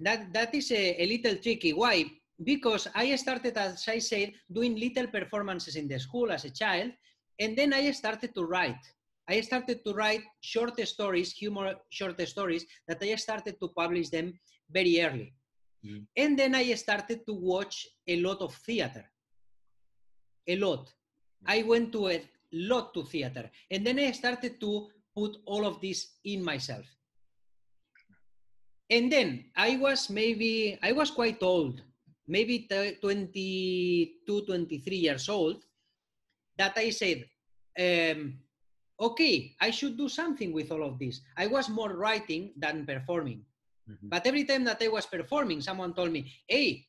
that, that is a, a little tricky. Why? Because I started, as I said, doing little performances in the school as a child, and then I started to write. I started to write short stories, humor short stories, that I started to publish them very early. Mm. And then I started to watch a lot of theater. A lot. I went to a lot to theater. And then I started to put all of this in myself and then i was maybe i was quite old maybe 22 23 years old that i said um, okay i should do something with all of this i was more writing than performing mm-hmm. but every time that i was performing someone told me hey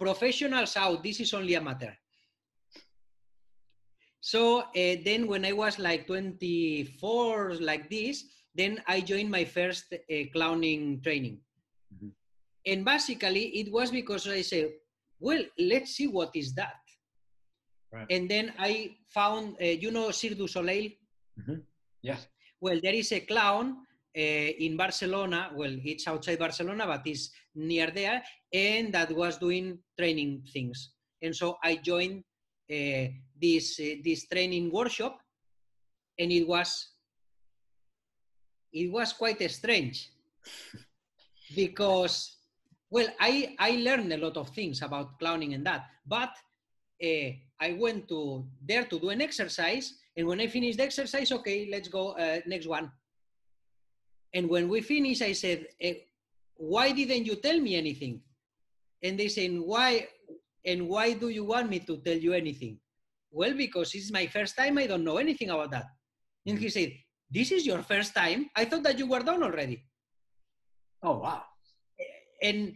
professionals out this is only amateur so eh, then when I was like 24, like this, then I joined my first eh, clowning training. Mm-hmm. And basically it was because I said, well, let's see what is that. Right. And then I found, uh, you know, Cirque du Soleil. Mm-hmm. Yes. Well, there is a clown uh, in Barcelona. Well, it's outside Barcelona, but it's near there, and that was doing training things. And so I joined uh, this uh, this training workshop, and it was it was quite strange because well i i learned a lot of things about clowning and that but uh, i went to there to do an exercise and when i finished the exercise okay let's go uh, next one and when we finished i said eh, why didn't you tell me anything and they said why and why do you want me to tell you anything? Well, because it's my first time, I don't know anything about that. And he mm-hmm. said, This is your first time? I thought that you were done already. Oh, wow. And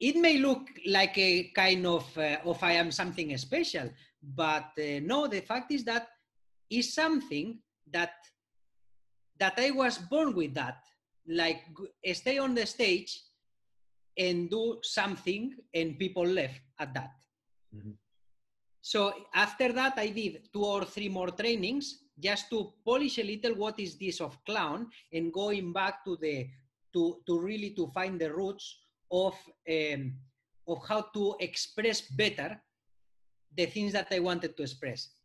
it may look like a kind of, uh, of I am something special, but uh, no, the fact is that is something that that I was born with that. Like stay on the stage and do something and people left at that mm-hmm. so after that i did two or three more trainings just to polish a little what is this of clown and going back to the to to really to find the roots of um, of how to express better the things that i wanted to express